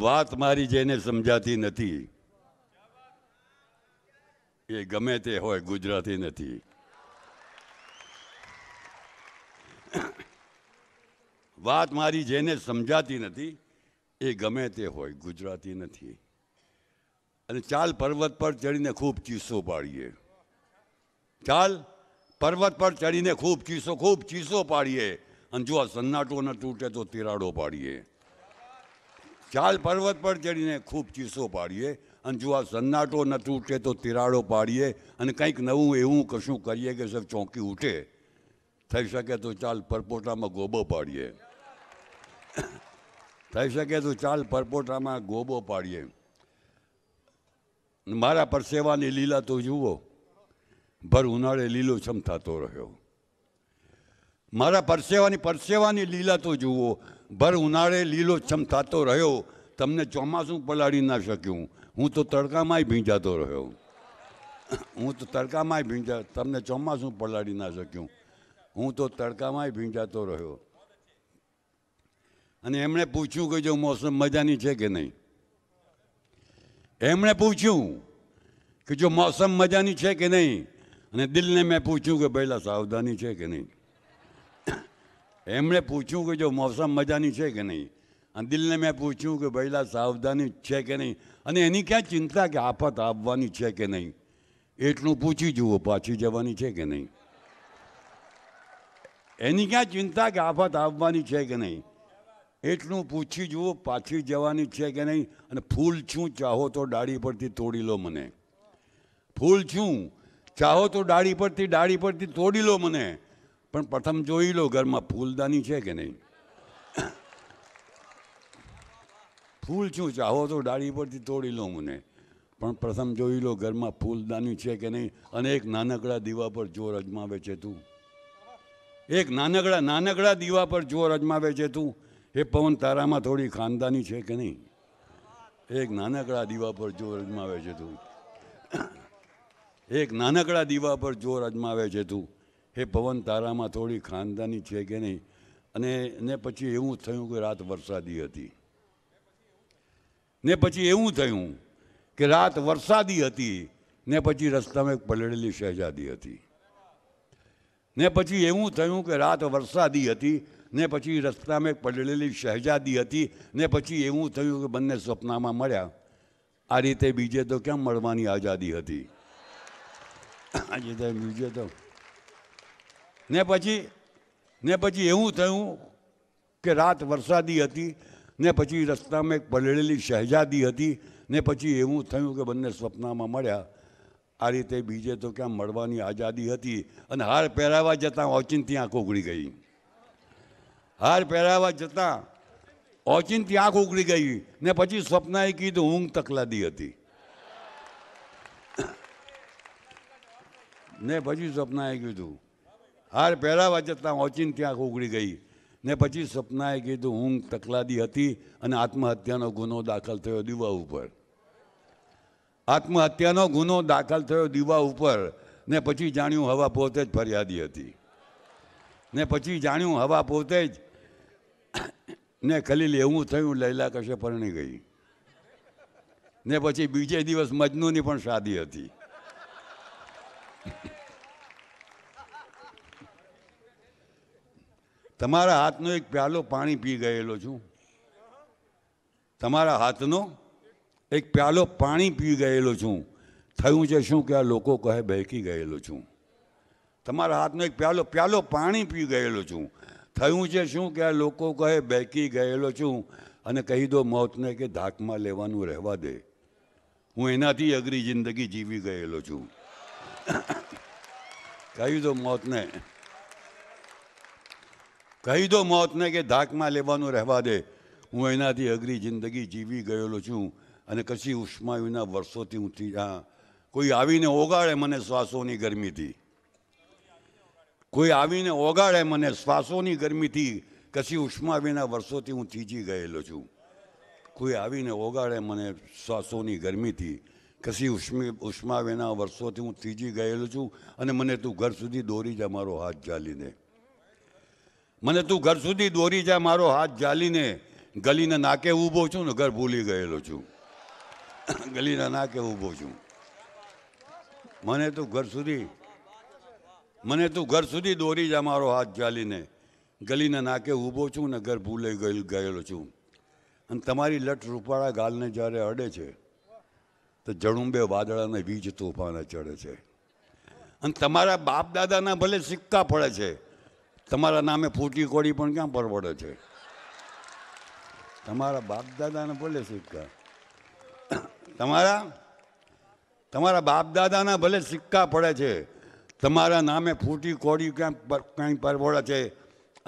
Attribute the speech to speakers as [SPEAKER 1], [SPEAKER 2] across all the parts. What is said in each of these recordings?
[SPEAKER 1] વાત મારી જેને સમજાતી નથી એ ગમે તે હોય ગુજરાતી નથી વાત મારી જેને સમજાતી નથી એ ગમે તે હોય ગુજરાતી નથી અને ચાલ પર્વત પર ચડીને ખૂબ ચીસો પાડીએ ચાલ પર્વત પર ચડીને ખૂબ ચીસો ખૂબ ચીસો પાડીએ અને જો આ સન્નાટો ન તૂટે તો તિરાડો પાડીએ ચાલ પર્વત પર ચડીને ખૂબ ચીસો પાડીએ અને જો આ સન્નાટો ન તૂટે તો તિરાડો પાડીએ અને કંઈક નવું એવું કશું કરીએ કે સાહેબ ચોંકી ઉઠે થઈ શકે તો ચાલ પરપોટામાં ગોબો પાડીએ થઈ શકે તો ચાલ પરપોટામાં ગોબો પાડીએ મારા પરસેવાની લીલા તો જુઓ ભર ઉનાળે લીલો છમ થતો રહ્યો મારા પરસેવાની પરસેવાની લીલા તો જુઓ ભર ઉનાળે લીલો થતો રહ્યો તમને ચોમાસું પલાડી ના શક્યું હું તો તડકામાંય ભીંજાતો રહ્યો હું તો તડકામાંય ભીંજા તમને ચોમાસું પલાડી ના શક્યું હું તો તડકામાંય ભીંજાતો રહ્યો અને એમણે પૂછ્યું કે જો મોસમ મજાની છે કે નહીં એમણે પૂછ્યું કે જો મોસમ મજાની છે કે નહીં અને દિલને મેં પૂછ્યું કે પહેલાં સાવધાની છે કે નહીં એમણે પૂછ્યું કે જો મોસમ મજાની છે કે નહીં અને દિલને મેં પૂછ્યું કે ભઈલા સાવધાની છે કે નહીં અને એની ક્યાં ચિંતા કે આફત આવવાની છે કે નહીં એટલું પૂછી જુઓ પાછી જવાની છે કે નહીં એની ક્યાં ચિંતા કે આફત આવવાની છે કે નહીં એટલું પૂછી જુઓ પાછી જવાની છે કે નહીં અને ફૂલ છું ચાહો તો ડાળી પરથી તોડી લો મને ફૂલ છું ચાહો તો ડાળી પરથી ડાળી પરથી તોડી લો મને પણ પ્રથમ જોઈ લો ઘરમાં ફૂલદાની છે કે નહીં ફૂલ શું ચાહો તો ડાળી પરથી તોડી લો મને પણ પ્રથમ જોઈ લો ઘરમાં ફૂલદાની છે કે નહીં અને એક નાનકડા દીવા પર જોર અજમાવે છે તું એક નાનકડા નાનકડા દીવા પર જોર અજમાવે છે તું એ પવન તારામાં થોડી ખાનદાની છે કે નહીં એક નાનકડા દીવા પર જોર અજમાવે છે તું એક નાનકડા દીવા પર જોર અજમાવે છે તું હે પવન તારામાં થોડી ખાનદાની છે કે નહીં અને ને પછી એવું થયું કે રાત વરસાદી હતી ને પછી એવું થયું કે રાત વરસાદી હતી ને પછી રસ્તામાં એક પલળેલી શહેજાદી હતી ને પછી એવું થયું કે રાત વરસાદી હતી ને પછી રસ્તામાં એક પલળેલી શહેજાદી હતી ને પછી એવું થયું કે બંને સપનામાં મળ્યા આ રીતે બીજે તો કેમ મળવાની આઝાદી હતી આજે તો બીજે તો ને પછી ને પછી એવું થયું કે રાત વરસાદી હતી ને પછી રસ્તામાં એક પલળેલી શહેજાદી હતી ને પછી એવું થયું કે બંને સ્વપ્નમાં મળ્યા આ રીતે બીજે તો ક્યાં મળવાની આઝાદી હતી અને હાર પહેરાવવા જતાં ઓચિંતી આંખ ઉગડી ગઈ હાર પહેરાવવા જતાં ઓચિંતી આંખ ઉગડી ગઈ ને પછી સ્વપ્નાએ કીધું ઊંઘ તકલાદી હતી ને પછી સ્વપ્નાએ કીધું હાર પહેલાં વાંચતા ઓચીન ત્યાં ઉગડી ગઈ ને પછી સપનાએ કીધું ઊંઘ તકલાદી હતી અને આત્મહત્યાનો ગુનો દાખલ થયો દીવા ઉપર આત્મહત્યાનો ગુનો દાખલ થયો દીવા ઉપર ને પછી જાણ્યું હવા પોતે જ ફરિયાદી હતી ને પછી જાણ્યું હવા પોતે જ ને ખલીલ એવું થયું લૈલા કશે પરણી ગઈ ને પછી બીજે દિવસ મજનુની પણ શાદી હતી તમારા હાથનો એક પ્યાલો પાણી પી ગયેલો છું તમારા હાથનો એક પ્યાલો પાણી પી ગયેલો છું થયું છે શું કે આ લોકો કહે બહેકી ગયેલો છું તમારા હાથનો એક પ્યાલો પ્યાલો પાણી પી ગયેલો છું થયું છે શું કે આ લોકો કહે બહેકી ગયેલો છું અને કહી દો મોતને કે ધાકમાં લેવાનું રહેવા દે હું એનાથી અઘરી જિંદગી જીવી ગયેલો છું કહી દો મોતને કહી દો મોતને કે ધાકમાં લેવાનું રહેવા દે હું એનાથી અઘરી જિંદગી જીવી ગયેલો છું અને કશી ઉષ્માયુના વર્ષોથી હું જા કોઈ આવીને ઓગાળે મને શ્વાસોની ગરમીથી કોઈ આવીને ઓગાળે મને શ્વાસોની ગરમીથી કશી ઉષ્મા વિના વર્ષોથી હું થીજી ગયેલો છું કોઈ આવીને ઓગાળે મને શ્વાસોની ગરમીથી કશી ઉષ્મી ઉષ્મા વિના વર્ષોથી હું થીજી ગયેલો છું અને મને તું ઘર સુધી દોરી જ અમારો હાથ ચાલીને મને તું ઘર સુધી દોરી જાય મારો હાથ જાલીને ગલીના નાકે ઊભો છું ને ઘર ભૂલી ગયેલો છું ગલીના નાકે ઊભો છું મને તું ઘર સુધી મને તું ઘર સુધી દોરી જા મારો હાથ જાલીને ગલીના નાકે ઊભો છું ને ઘર ભૂલે ગયેલો છું અને તમારી લટ રૂપાળા ગાલને જ્યારે અડે છે તો જણુંબે વાદળાને વીજ તોફાને ચડે છે અને તમારા બાપ દાદાના ભલે સિક્કા પડે છે તમારા નામે ફૂટી કોડી પણ ક્યાં પરવડે છે તમારા બાપ દાદાને ભલે સિક્કા તમારા તમારા બાપ દાદાના ભલે સિક્કા પડે છે તમારા નામે ફૂટી કોડી ક્યાં કાંઈ પરવડે છે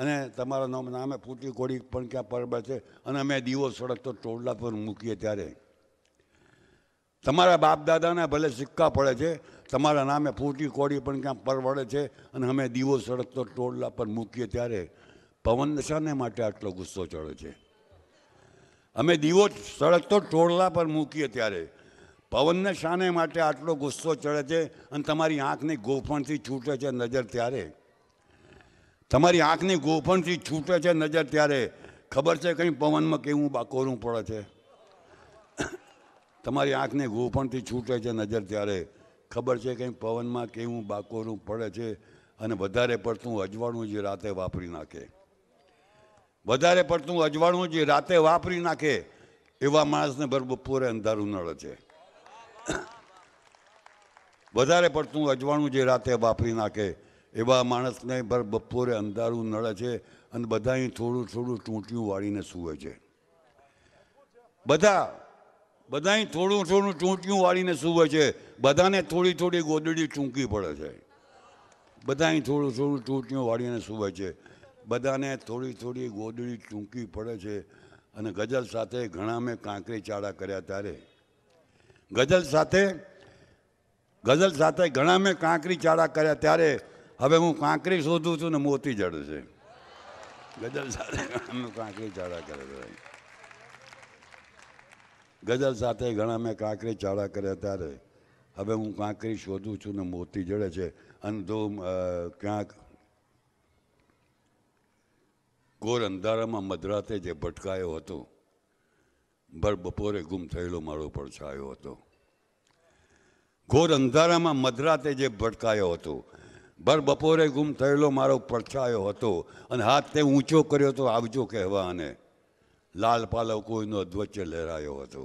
[SPEAKER 1] અને તમારા નામે ફૂટી કોડી પણ ક્યાં પરબળ છે અને અમે દીવો તો ટોળલા પર મૂકીએ ત્યારે તમારા બાપ દાદાના ભલે સિક્કા પડે છે તમારા નામે ફૂટી કોડી પણ ક્યાં પરવડે છે અને અમે દીવો સળગતો ટોળલા પર મૂકીએ ત્યારે પવન શાને માટે આટલો ગુસ્સો ચડે છે અમે દીવો સળગતો ટોળલા પર મૂકીએ ત્યારે પવનને શાને માટે આટલો ગુસ્સો ચડે છે અને તમારી આંખની ગોફણથી છૂટે છે નજર ત્યારે તમારી આંખની ગોફણથી છૂટે છે નજર ત્યારે ખબર છે કંઈ પવનમાં કેવું બાકોરું પડે છે તમારી આંખની ગોફણથી છૂટે છે નજર ત્યારે ખબર છે કે પવનમાં કેવું બાકોરું પડે છે અને વધારે પડતું અજવાળું જે રાતે વાપરી નાખે વધારે પડતું અજવાળું જે રાતે વાપરી નાખે એવા માણસને ભર બપોરે અંધારું નડે છે વધારે પડતું અજવાળું જે રાતે વાપરી નાખે એવા માણસને ભર બપોરે અંધારું નડે છે અને બધા થોડું થોડું ટૂંટિયું વાળીને સૂવે છે બધા બધાય થોડું થોડું ચૂંટ્યું વાળીને સૂવે છે બધાને થોડી થોડી ગોદડી ચૂંકી પડે છે બધાય થોડું થોડું ચૂંટ્યું વાળીને સૂવે છે બધાને થોડી થોડી ગોદડી ચૂંકી પડે છે અને ગઝલ સાથે ઘણા મેં કાંકરી ચાળા કર્યા ત્યારે ગઝલ સાથે ગઝલ સાથે ઘણા મેં કાંકરી ચાળા કર્યા ત્યારે હવે હું કાંકરી શોધું છું ને મોતી જડ છે ગઝલ સાથે કાંકરી ચાળા કર્યા ગઝલ સાથે ઘણા મેં કાંકરી ચાળા કર્યા ત્યારે હવે હું કાંકરી શોધું છું ને મોતી જડે છે અને તો ક્યાંક ઘોર અંધારામાં મધરાતે જે ભટકાયો હતો ભર બપોરે ગુમ થયેલો મારો પડછાયો હતો ઘોર અંધારામાં મધરાતે જે ભટકાયો હતો ભર બપોરે ગુમ થયેલો મારો પડછાયો હતો અને હાથ તે ઊંચો કર્યો તો આવજો કહેવા અને લાલ પાલવ કોઈનો વચ્ચે લહેરાયો હતો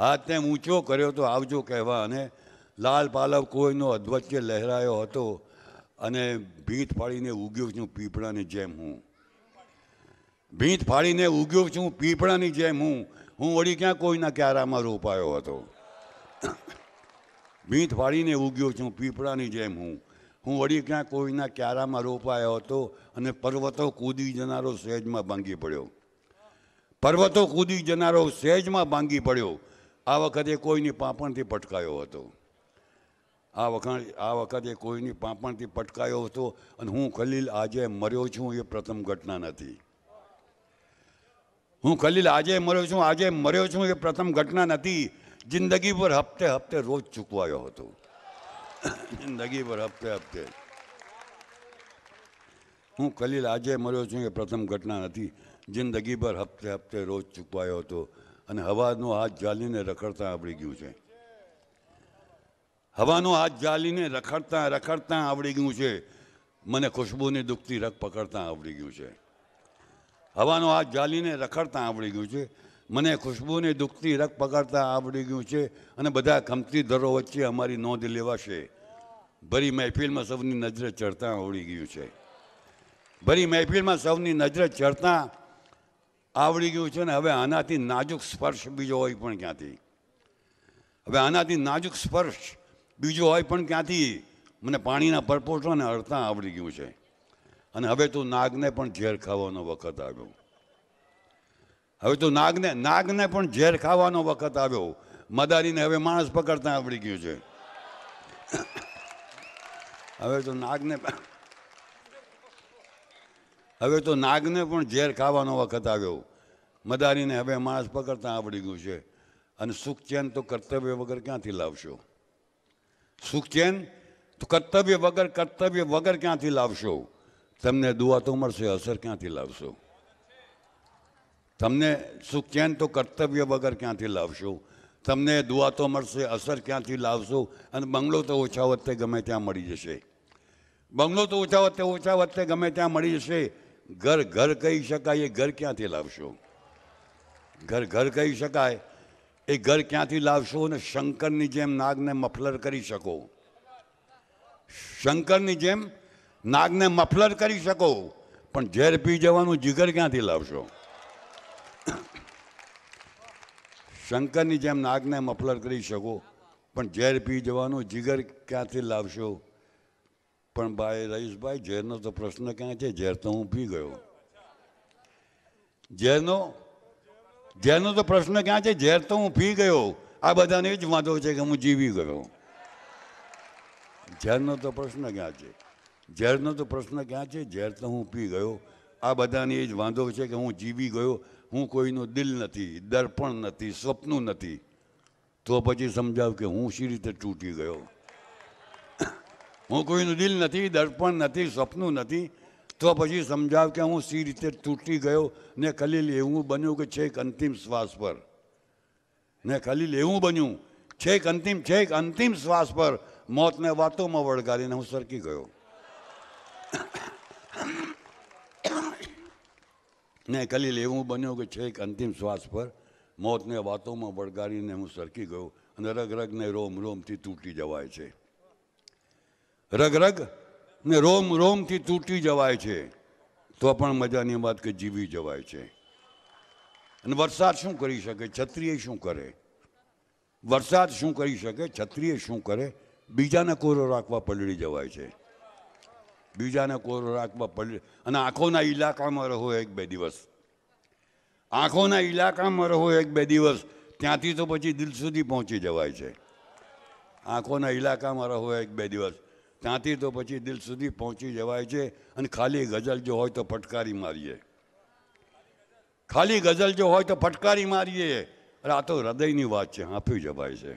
[SPEAKER 1] હાથ તેમ ઊંચો કર્યો તો આવજો કહેવા અને લાલ પાલવ કોઈનો અધવચ્ચે લહેરાયો હતો અને ભીંત ફાડીને ઉગ્યો છું પીપળાની જેમ હું ભીંત ફાડીને ઉગ્યો છું પીપળાની જેમ હું હું વળી ક્યાં કોઈના ક્યારામાં રોપાયો હતો ભીંત ફાડીને ઉગ્યો છું પીપળાની જેમ હું હું વળી ક્યાં કોઈના ક્યારામાં રોપાયો હતો અને પર્વતો કૂદી જનારો સહેજમાં ભાંગી પડ્યો પર્વતો કૂદી જનારો સહેજમાં ભાંગી પડ્યો આ વખતે કોઈની પાંપણથી પટકાયો હતો આ વખાણ આ વખતે કોઈની પાંપણથી પટકાયો હતો અને હું ખલીલ આજે મર્યો છું એ પ્રથમ ઘટના નથી હું ખલીલ આજે મર્યો છું આજે મર્યો છું એ પ્રથમ ઘટના નથી જિંદગી પર હપ્તે હપ્તે રોજ ચૂકવાયો હતો જિંદગી પર હપ્તે હપ્તે હું કલીલ આજે મળ્યો છું એ પ્રથમ ઘટના નથી જિંદગી ભર હપ્તે હપ્તે રોજ ચૂકવાયો હતો અને હવાનો હાથ જાલીને રખડતા આવડી ગયું છે હવાનો હાથ જાલીને રખડતા રખડતા આવડી ગયું છે મને ખુશ્બુની દુખતી રખ પકડતા આવડી ગયું છે હવાનો હાથ જાલીને રખડતા આવડી ગયું છે મને ખુશ્બુની દુખતી રખ પકડતા આવડી ગયું છે અને બધા ખમતી દરો વચ્ચે અમારી નોંધ લેવાશે ભરી મહેફિલમાં સૌની નજરે ચડતા આવડી ગયું છે ભરી મહેફિલમાં સૌની નજરે ચડતા આવડી ગયું છે ને હવે આનાથી નાજુક સ્પર્શ બીજો હોય પણ ક્યાંથી હવે આનાથી નાજુક સ્પર્શ બીજો હોય પણ ક્યાંથી મને પાણીના ને અડતા આવડી ગયું છે અને હવે તો નાગને પણ ઝેર ખાવાનો વખત આવ્યો હવે તો નાગને નાગને પણ ઝેર ખાવાનો વખત આવ્યો મદારીને હવે માણસ પકડતા આવડી ગયું છે હવે તો નાગને પણ હવે તો નાગને પણ ઝેર ખાવાનો વખત આવ્યો મદારીને હવે માણસ પકડતા આવડી ગયું છે અને સુખ તો કર્તવ્ય વગર ક્યાંથી લાવશો સુખ તો કર્તવ્ય વગર કર્તવ્ય વગર ક્યાંથી લાવશો તમને દુઆ તો મળશે અસર ક્યાંથી લાવશો તમને સુખ ચેન તો કર્તવ્ય વગર ક્યાંથી લાવશો તમને દુઆ તો મળશે અસર ક્યાંથી લાવશો અને બંગલો તો ઓછા વત્તે ગમે ત્યાં મળી જશે બંગલો તો ઓછા વત્તે ઓછા વત્તે ગમે ત્યાં મળી જશે ઘર ઘર કહી શકાય એ ઘર ક્યાંથી લાવશો ઘર ઘર કહી શકાય એ ઘર ક્યાંથી લાવશો અને શંકરની જેમ નાગને મફલર કરી શકો શંકરની જેમ નાગને મફલર કરી શકો પણ ઝેર પી જવાનું જીગર ક્યાંથી લાવશો શંકરની જેમ નાગને મફલર કરી શકો પણ ઝેર પી જવાનું જીગર ક્યાંથી લાવશો પણ ભાઈ રહીશભાઈ ઝેરનો તો પ્રશ્ન ક્યાં છે ઝેર તો હું પી ગયો ઝેરનો ઝેરનો તો પ્રશ્ન ક્યાં છે ઝેર તો હું પી ગયો આ બધાને જ વાંધો છે કે હું જીવી ગયો ઝેરનો તો પ્રશ્ન ક્યાં છે ઝેરનો તો પ્રશ્ન ક્યાં છે ઝેર તો હું પી ગયો આ બધાને એ જ વાંધો છે કે હું જીવી ગયો હું કોઈનું દિલ નથી દર્પણ નથી સ્વપ્નું નથી તો પછી સમજાવ કે હું શી રીતે તૂટી ગયો હું કોઈનું દિલ નથી દર્પણ નથી સપનું નથી તો પછી સમજાવ કે હું સી રીતે તૂટી ગયો ને ખલીલ એવું બન્યું કે છેક અંતિમ શ્વાસ પર ને ખલીલ એવું બન્યું છેક અંતિમ છેક અંતિમ શ્વાસ પર મોતને વાતોમાં વળગાડીને હું સરકી ગયો ને ખલીલ એવું બન્યું કે છેક અંતિમ શ્વાસ પર મોતને વાતોમાં વળગાડીને હું સરકી ગયો અને રગ રગને રોમ રોમથી તૂટી જવાય છે રગ રગ ને રોમ રોમથી તૂટી જવાય છે તો પણ મજાની વાત કે જીવી જવાય છે અને વરસાદ શું કરી શકે છત્રીએ શું કરે વરસાદ શું કરી શકે છત્રીએ શું કરે બીજાને કોરો રાખવા પલળી જવાય છે બીજાને કોરો રાખવા પલળી અને આંખોના ઇલાકામાં રહો એક બે દિવસ આંખોના ઇલાકામાં રહો એક બે દિવસ ત્યાંથી તો પછી દિલ સુધી પહોંચી જવાય છે આંખોના ઇલાકામાં રહો એક બે દિવસ ત્યાંથી તો પછી દિલ સુધી પહોંચી જવાય છે અને ખાલી ગઝલ જો હોય તો ફટકારી મારીએ ખાલી ગઝલ જો હોય તો ફટકારી મારીએ અરે આ તો હૃદયની વાત છે હાંફી જવાય છે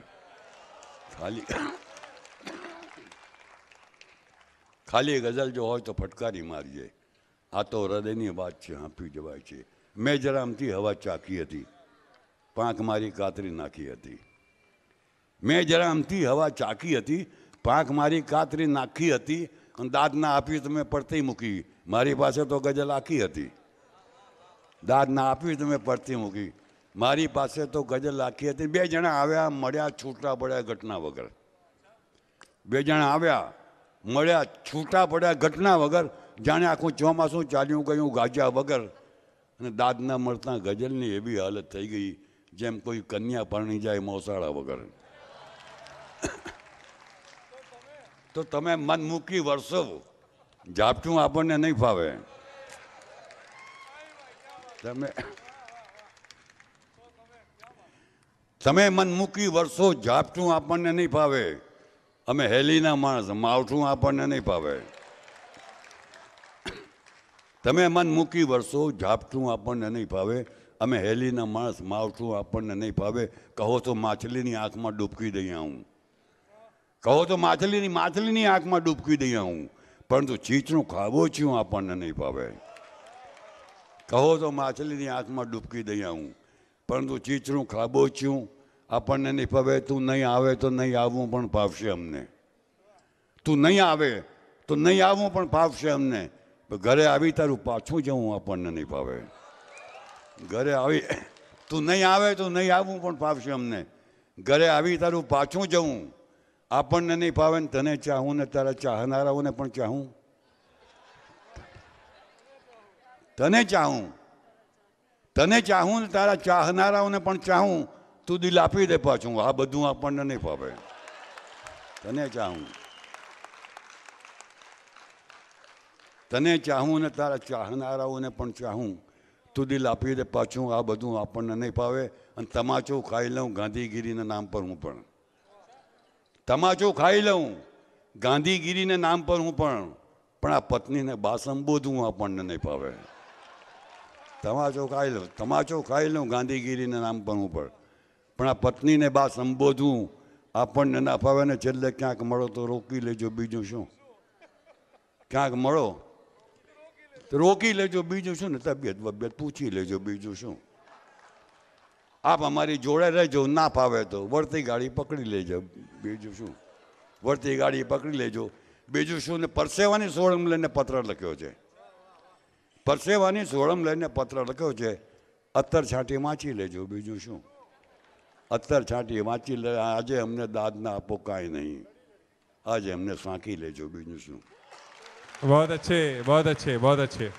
[SPEAKER 1] ખાલી ખાલી ગઝલ જો હોય તો ફટકારી મારીએ આ તો હૃદયની વાત છે હાંફી જવાય છે મેં જરામથી હવા ચાકી હતી પાંખ મારી કાતરી નાખી હતી મેં જરામથી હવા ચાકી હતી પાંખ મારી કાતરી નાખી હતી અને દાદના આપી તમે પડતી મૂકી મારી પાસે તો ગઝલ આખી હતી દાદના આપી તમે પડતી મૂકી મારી પાસે તો ગઝલ આખી હતી બે જણા આવ્યા મળ્યા છૂટા પડ્યા ઘટના વગર બે જણા આવ્યા મળ્યા છૂટા પડ્યા ઘટના વગર જાણે આખું ચોમાસું ચાલ્યું ગયું ગાજ્યા વગર અને દાદના મળતા ગઝલની એવી હાલત થઈ ગઈ જેમ કોઈ કન્યા પરણી જાય મોસાળા વગર તો તમે મન મૂકી વરસો ઝાપટું આપણને નહીં ફાવે તમે તમે મન મૂકી વરસો ઝાપટું આપણને નહીં ફાવે અમે હેલીના માણસ માવઠું આપણને નહીં ફાવે તમે મન મૂકી વરસો ઝાપટું આપણને નહીં ફાવે અમે હેલીના માણસ માવઠું આપણને નહીં ફાવે કહો તો માછલીની આંખમાં ડૂબકી દઈએ હું કહો તો માછલીની માછલીની આંખમાં ડૂબકી દઈએ હું પરંતુ ચીચનું ખાબોચિયું આપણને નહીં ભાવે કહો તો માછલીની આંખમાં ડૂબકી દઈએ હું પરંતુ ચીચનું ખાબો ખાબોચિયું આપણને નહીં ભાવે તું નહીં આવે તો નહીં આવવું પણ ભાવશે અમને તું નહીં આવે તો નહીં આવવું પણ ભાવશે અમને ઘરે આવી તારું પાછું જવું આપણને નહીં ભાવે ઘરે આવી તું નહીં આવે તો નહીં આવવું પણ ફાવશે અમને ઘરે આવી તારું પાછું જવું આપણને નહીં ભાવે ને તને ચાહું ને તારા ચાહનારાઓને પણ ચાહું તને ચાહું તને ચાહું ને તારા ચાહનારાઓને પણ ચાહું તું દિલ આપી દે પાછું આ બધું આપણને નહીં ભાવે તને ચાહું તને ચાહું ને તારા ચાહનારાઓને પણ ચાહું તું દિલ આપી દે પાછું આ બધું આપણને નહીં ભાવે અને તમાચો ખાઈ લઉં ગાંધીગીરીના નામ પર હું પણ તમાચો ખાઈ લઉં ગાંધીગીરીને નામ પર હું પણ પણ આ પત્નીને બા સંબોધવું આપણને નહીં ફાવે તમાચો ખાઈ લઉં તમાચો ખાઈ લઉં ગાંધીગીરીને નામ પર હું પણ પણ આ પત્નીને બા સંબોધવું આપણને ના ફાવે ને છેલ્લે ક્યાંક મળો તો રોકી લેજો બીજું શું ક્યાંક મળો તો રોકી લેજો બીજું શું ને તબિયત બબિયત પૂછી લેજો બીજું શું આપ અમારી જોડે રહેજો ના ફાવે તો વળતી ગાડી પકડી લેજો બીજું શું વળતી ગાડી પકડી લેજો બીજું શું ને પરસેવાની સોળમ લઈને પત્ર લખ્યો છે પરસેવાની સોળમ લઈને પત્ર લખ્યો છે અત્તર છાંટી વાંચી લેજો બીજું શું અત્તર છાંટી વાંચી લે આજે અમને દાદ ના આપો કાંઈ નહીં આજે અમને સાંકી લેજો બીજું શું બહુ અચ્છે બહુ અચ્છે બહુ અચ્છે